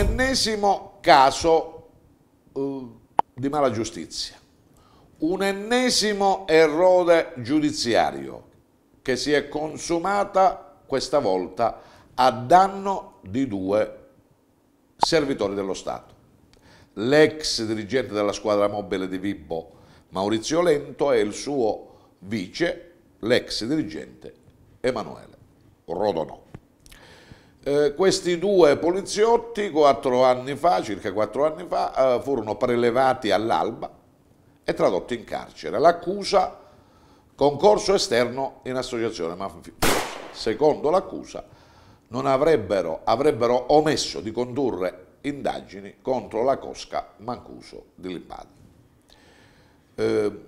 ennesimo caso uh, di mala giustizia, un ennesimo errore giudiziario che si è consumata questa volta a danno di due servitori dello Stato. L'ex dirigente della squadra mobile di Vibbo, Maurizio Lento, e il suo vice, l'ex dirigente Emanuele Rodonò. Eh, questi due poliziotti quattro anni fa, circa quattro anni fa, eh, furono prelevati all'alba e tradotti in carcere. L'accusa, concorso esterno in associazione mafiosa. Secondo l'accusa, avrebbero, avrebbero omesso di condurre indagini contro la cosca Mancuso di Limpadi. Eh,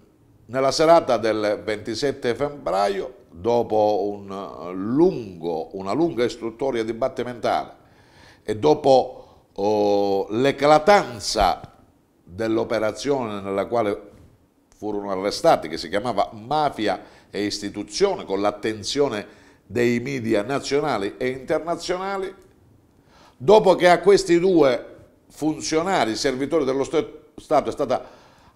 nella serata del 27 febbraio dopo un eh, lungo, una lunga istruttoria dibattimentale e dopo oh, l'eclatanza dell'operazione nella quale furono arrestati, che si chiamava Mafia e Istituzione, con l'attenzione dei media nazionali e internazionali, dopo che a questi due funzionari, servitori dello Stato, è stata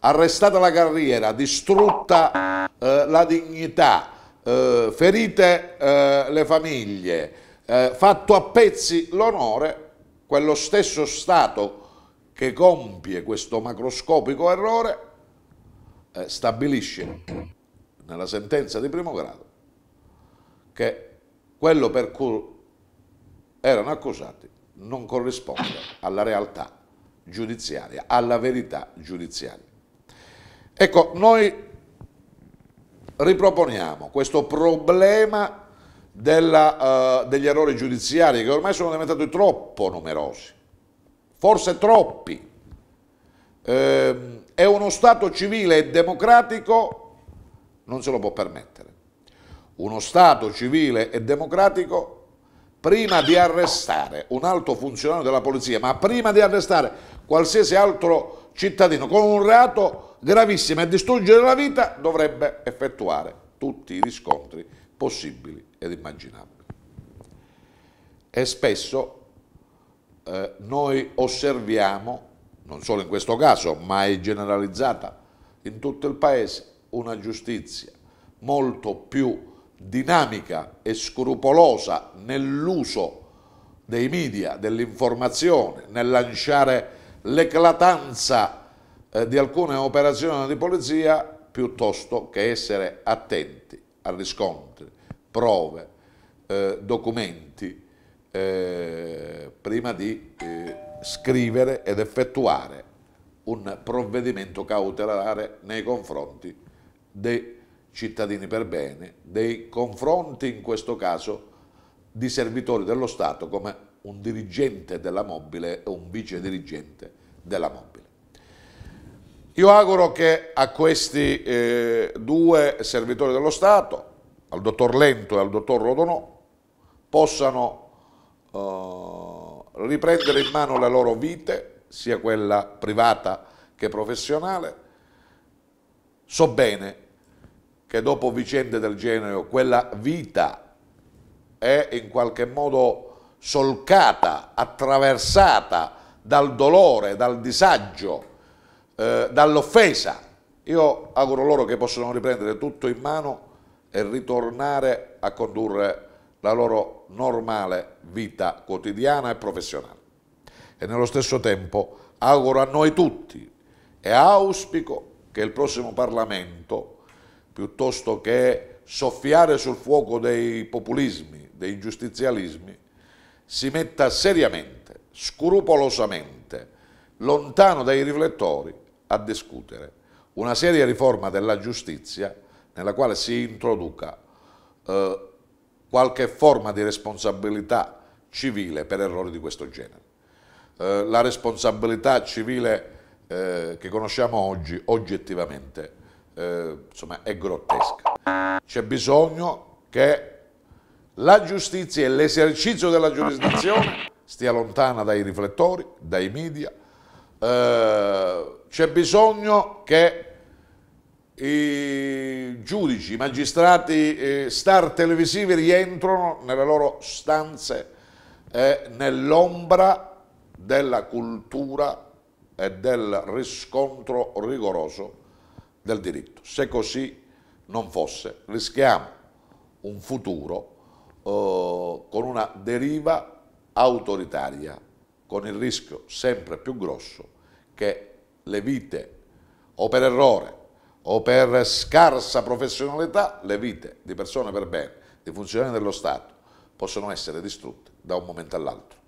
arrestata la carriera, distrutta eh, la dignità, eh, ferite eh, le famiglie, eh, fatto a pezzi l'onore, quello stesso Stato che compie questo macroscopico errore eh, stabilisce nella sentenza di primo grado che quello per cui erano accusati non corrisponde alla realtà giudiziaria, alla verità giudiziaria. Ecco, noi riproponiamo questo problema della, uh, degli errori giudiziari che ormai sono diventati troppo numerosi, forse troppi. Eh, è uno Stato civile e democratico non se lo può permettere. Uno Stato civile e democratico prima di arrestare un alto funzionario della polizia, ma prima di arrestare qualsiasi altro cittadino con un reato gravissima e distruggere la vita, dovrebbe effettuare tutti i riscontri possibili ed immaginabili. E spesso eh, noi osserviamo, non solo in questo caso, ma è generalizzata in tutto il Paese, una giustizia molto più dinamica e scrupolosa nell'uso dei media, dell'informazione, nel lanciare l'eclatanza eh, di alcune operazioni di polizia piuttosto che essere attenti a riscontri, prove, eh, documenti, eh, prima di eh, scrivere ed effettuare un provvedimento cautelare nei confronti dei cittadini per bene, dei confronti in questo caso di servitori dello Stato come un dirigente della mobile o un vice dirigente della mobile. Io auguro che a questi eh, due servitori dello Stato, al dottor Lento e al dottor Rodonò, possano eh, riprendere in mano le loro vite, sia quella privata che professionale. So bene che dopo vicende del genere quella vita è in qualche modo solcata, attraversata dal dolore, dal disagio, eh, dall'offesa. Io auguro loro che possano riprendere tutto in mano e ritornare a condurre la loro normale vita quotidiana e professionale. E nello stesso tempo auguro a noi tutti e auspico che il prossimo Parlamento, piuttosto che soffiare sul fuoco dei populismi, dei giustizialismi, si metta seriamente, scrupolosamente, lontano dai riflettori a discutere una seria riforma della giustizia nella quale si introduca eh, qualche forma di responsabilità civile per errori di questo genere. Eh, la responsabilità civile eh, che conosciamo oggi, oggettivamente, eh, insomma, è grottesca. C'è bisogno che la giustizia e l'esercizio della giurisdizione stia lontana dai riflettori, dai media, eh, c'è bisogno che i giudici, i magistrati eh, star televisivi rientrano nelle loro stanze eh, nell'ombra della cultura e del riscontro rigoroso del diritto. Se così non fosse, rischiamo un futuro eh, con una deriva autoritaria con il rischio sempre più grosso che le vite o per errore o per scarsa professionalità, le vite di persone per bene, di funzionari dello Stato, possono essere distrutte da un momento all'altro.